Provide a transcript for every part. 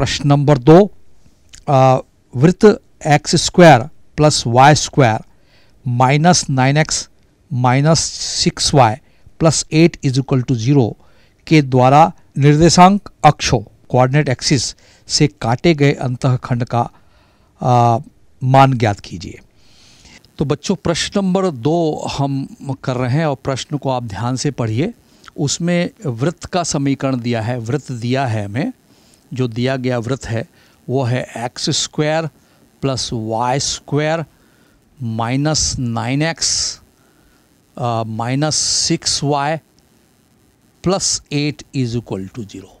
प्रश्न नंबर दो वृत्त x square plus y square minus nine x minus six y plus eight is equal to zero के द्वारा निर्देशांक अक्षों कोऑर्डिनेट एक्सिस से काटे गए अंतखंड का आ, मान ज्ञात कीजिए तो बच्चों प्रश्न नंबर दो हम कर रहे हैं और प्रश्न को आप ध्यान से पढ़िए उसमें वृत्त का समीकरण दिया है वृत्त दिया है हमें जो दिया गया वृत्त है वो है x square plus y square minus nine x minus six y plus eight is equal to zero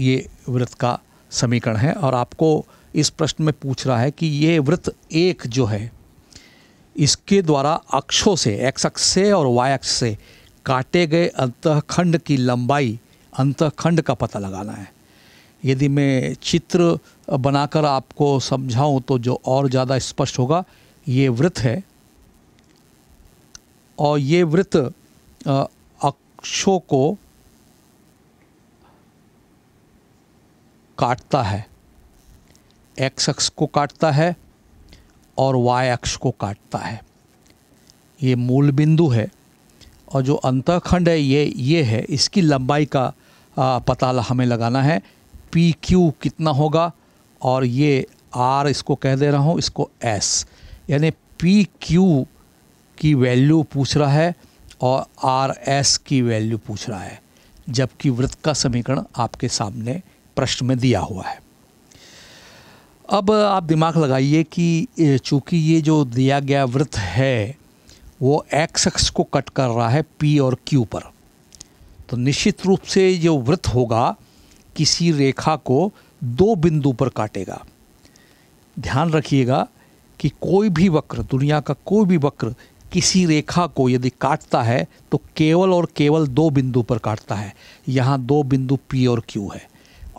ये वृत्त का समीकरण है और आपको इस प्रश्न में पूछ रहा है कि ये वृत्त एक जो है इसके द्वारा अक्षों से एक्स अक्ष से और वाई अक्ष से काटे गए अंतखंड की लंबाई अंतखंड का पता लगाना है यदि मैं चित्र बनाकर आपको समझाऊं तो जो और ज़्यादा स्पष्ट होगा ये वृत्त है और ये वृत्त अक्षों को काटता है एक्स अक्ष को काटता है और वाई अक्ष को काटता है ये मूल बिंदु है और जो अंतखंड है ये ये है इसकी लंबाई का पता हमें लगाना है पी क्यू कितना होगा और ये आर इसको कह दे रहा हूँ इसको एस यानी पी क्यू की वैल्यू पूछ रहा है और आर एस की वैल्यू पूछ रहा है जबकि वृत्त का समीकरण आपके सामने प्रश्न में दिया हुआ है अब आप दिमाग लगाइए कि चूंकि ये जो दिया गया वृत्त है वो एक्स एक्स को कट कर रहा है पी और क्यू पर तो निश्चित रूप से जो वृत्त होगा किसी रेखा को दो बिंदु पर काटेगा ध्यान रखिएगा कि कोई भी वक्र दुनिया का कोई भी वक्र किसी रेखा को यदि काटता है तो केवल और केवल दो बिंदु पर काटता है यहाँ दो बिंदु पी और क्यू है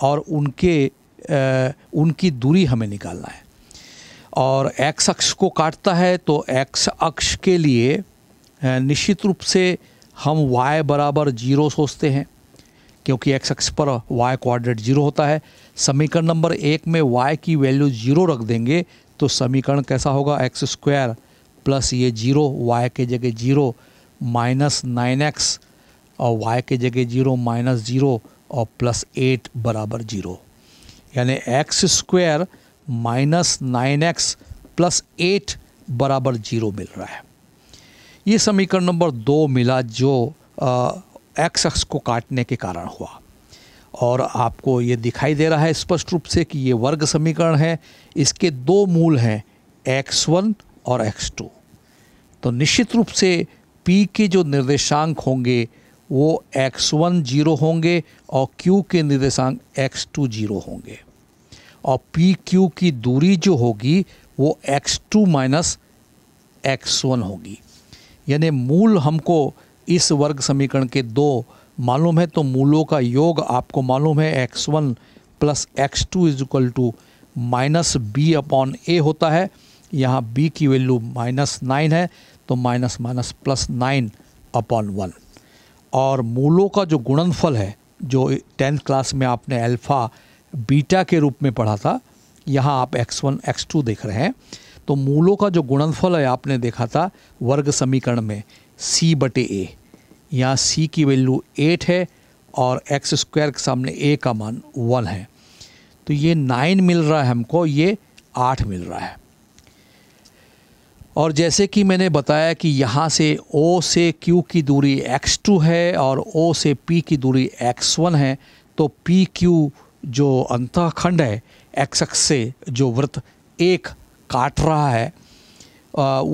और उनके आ, उनकी दूरी हमें निकालना है और एक्स अक्ष को काटता है तो एक्स अक्ष के लिए निश्चित रूप से हम y बराबर जीरो सोचते हैं क्योंकि एक्स एक्स पर वाई क्वाड्रेट जीरो होता है समीकरण नंबर एक में वाई की वैल्यू जीरो रख देंगे तो समीकरण कैसा होगा एक्स स्क्वायर प्लस ये जीरो वाई के जगह जीरो माइनस नाइन एक्स और वाई के जगह जीरो माइनस जीरो और प्लस एट बराबर जीरो यानी x square minus nine x plus eight बराबर जीरो मिल रहा है ये समीकरण नंबर दो मिला जो एक्स शख्स को काटने के कारण हुआ और आपको ये दिखाई दे रहा है स्पष्ट रूप से कि ये वर्ग समीकरण है इसके दो मूल हैं एक्स वन और एक्स टू तो निश्चित रूप से पी के जो निर्देशांक होंगे वो एक्स वन जीरो होंगे और क्यू के निर्देशांक एक्स टू जीरो होंगे और पी क्यू की दूरी जो होगी वो x two minus x one होगी यानी मूल हमको इस वर्ग समीकरण के दो मालूम है तो मूलों का योग आपको मालूम है x one plus x two is equal to minus b upon a होता है यहाँ बी की वैल्यू माइनस नाइन है तो minus minus plus nine upon one और मूलों का जो गुणनफल है जो टेंथ क्लास में आपने अल्फ़ा बीटा के रूप में पढ़ा था यहाँ आप एक्स वन एक्स टू देख रहे हैं तो मूलों का जो गुणनफल है आपने देखा था वर्ग समीकरण में सी बटे ए यहाँ सी की वैल्यू एट है और एक्स स्क्वायर के सामने ए का मान वन है तो ये नाइन मिल रहा है हमको ये आठ मिल रहा है और जैसे कि मैंने बताया कि यहाँ से ओ से क्यू की दूरी एक्स टू है और ओ से पी की दूरी एक्स वन है तो पी क्यू जो अंतःखंड है एक्स एक्स से जो वृत्त एक काट रहा है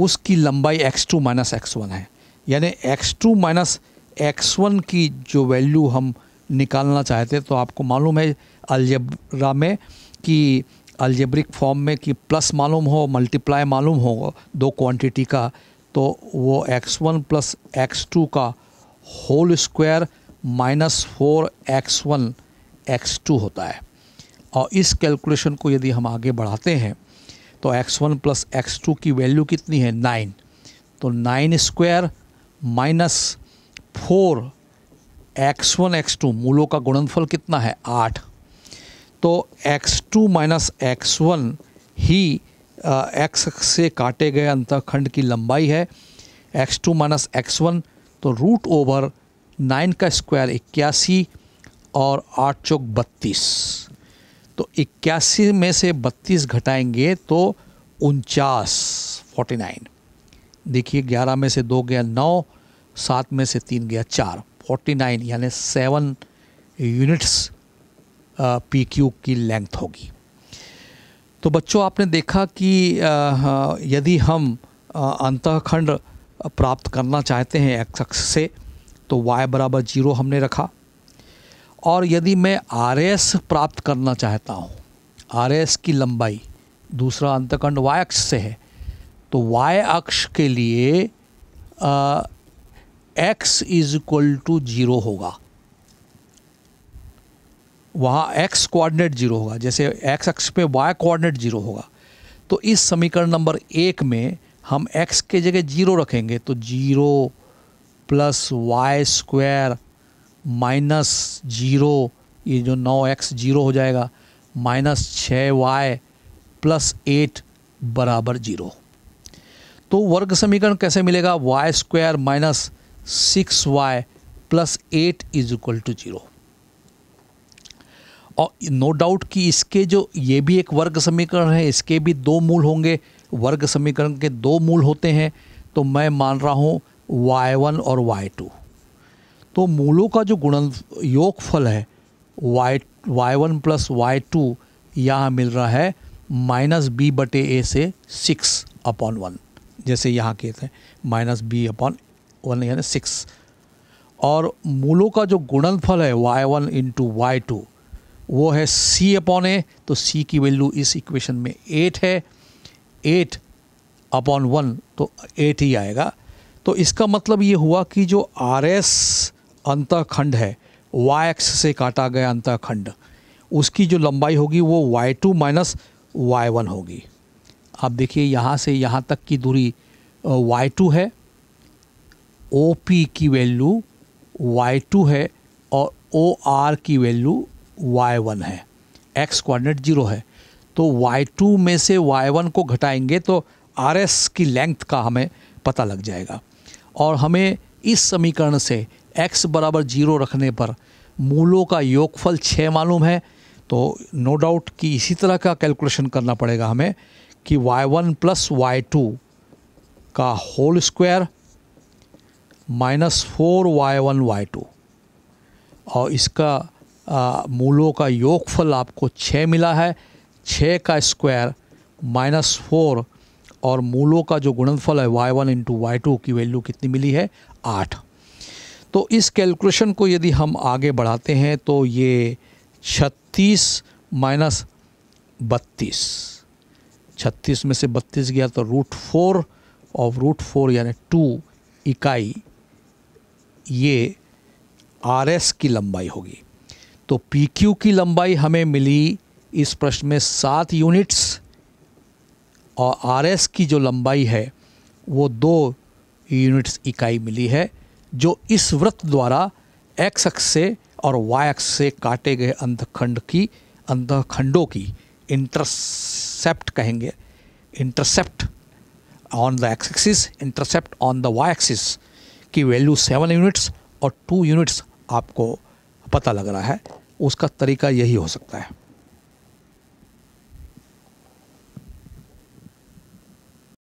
उसकी लंबाई x two minus x one है यानी x two minus x one की जो वैल्यू हम निकालना चाहते तो आपको मालूम है अलजबरा में कि अलजेब्रिक फॉर्म में कि प्लस मालूम हो मल्टीप्लाई मालूम हो दो क्वांटिटी का तो वो x one plus x two का whole square minus four x one x two होता है और इस कैलकुलेशन को यदि हम आगे बढ़ाते हैं तो x one plus x two की वैल्यू कितनी है नाइन तो nine square minus four x one x two मूलों का गुणनफल कितना है आठ तो x two minus x one ही एक्स से काटे गए अंतखंड की लंबाई है x two minus x one तो रूट ओवर नाइन का स्क्वायर इक्यासी और आठ चौक बत्तीस तो इक्यासी में से बत्तीस घटाएंगे तो उनचास फोर्टी नाइन देखिए ग्यारह में से दो गया नौ सात में से तीन गया चार फोर्टी नाइन यानी सेवन यूनिट्स पी क्यू की लेंथ होगी तो बच्चों आपने देखा कि यदि हम अंतःखंड प्राप्त करना चाहते हैं एक्स अक्ष से तो y बराबर जीरो हमने रखा और यदि मैं आर एस प्राप्त करना चाहता हूँ आर एस की लंबाई दूसरा अंतखंड y अक्ष से है तो y अक्ष के लिए आ, x is equal to zero होगा वहाँ x कोऑर्डिनेट जीरो होगा जैसे x अक्ष पे y कोऑर्डिनेट जीरो होगा तो इस समीकरण नंबर एक में हम x के जगह जीरो रखेंगे तो zero plus y square minus zero ये जो नौ एक्स जीरो हो जाएगा माइनस छः वाई प्लस एट बराबर जीरो तो वर्ग समीकरण कैसे मिलेगा y square minus six y plus eight is equal to zero और नो डाउट कि इसके जो ये भी एक वर्ग समीकरण है इसके भी दो मूल होंगे वर्ग समीकरण के दो मूल होते हैं तो मैं मान रहा हूँ वाई वन और वाई टू तो मूलों का जो गुणन योगफल है y y one plus y two यहाँ मिल रहा है माइनस बी बटे ए से सिक्स अपॉन वन जैसे यहाँ कहते हैं माइनस बी अपॉन वन यानी सिक्स और मूलों का जो गुणनफल है y one into y two वो है सी अपॉन ए तो सी की वैल्यू इस इक्वेशन में एट है एट अपॉन वन तो एट ही आएगा तो इसका मतलब ये हुआ कि जो आर एस अंतःखंड है वाई एक्स से काटा गया अंतःखंड उसकी जो लंबाई होगी वो y two minus y one होगी आप देखिए यहाँ से यहाँ तक की दूरी वाई टू है ओ पी की वैल्यू वाई टू है और ओ आर की वैल्यू वाई वन है एक्स कोऑर्डिनेट जीरो है तो वाई टू में से वाई वन को घटाएंगे तो आर एस की लेंथ का हमें पता लग जाएगा और हमें इस समीकरण से x बराबर जीरो रखने पर मूलों का योगफल छः मालूम है तो नो डाउट कि इसी तरह का कैलकुलेशन करना पड़ेगा हमें कि y1 वन प्लस वाई का whole square minus four y one y two और इसका आ, मूलों का योगफल आपको छः मिला है छः का स्क्वायर माइनस फोर और मूलों का जो गुणनफल है y one into y two की वैल्यू कितनी मिली है आठ तो इस कैलकुलेशन को यदि हम आगे बढ़ाते हैं तो ये छत्तीस माइनस बत्तीस छत्तीस में से बत्तीस गया तो रूट फोर और रूट फोर यानी टू इकाई ये आर एस की लंबाई होगी तो पी क्यू की लंबाई हमें मिली इस प्रश्न में सात यूनिट्स और आर एस की जो लंबाई है वो दो यूनिट्स इकाई मिली है जो इस वृत्त द्वारा एक्स अक्ष से और वाई अक्ष से काटे गए अंतखंड की अंतखंडों की इंटरस इंटरसेप्ट कहेंगे intercept on the x axis intercept on the y axis की वैल्यू सेवन यूनिट्स और टू यूनिट्स आपको पता लग रहा है उसका तरीका यही हो सकता है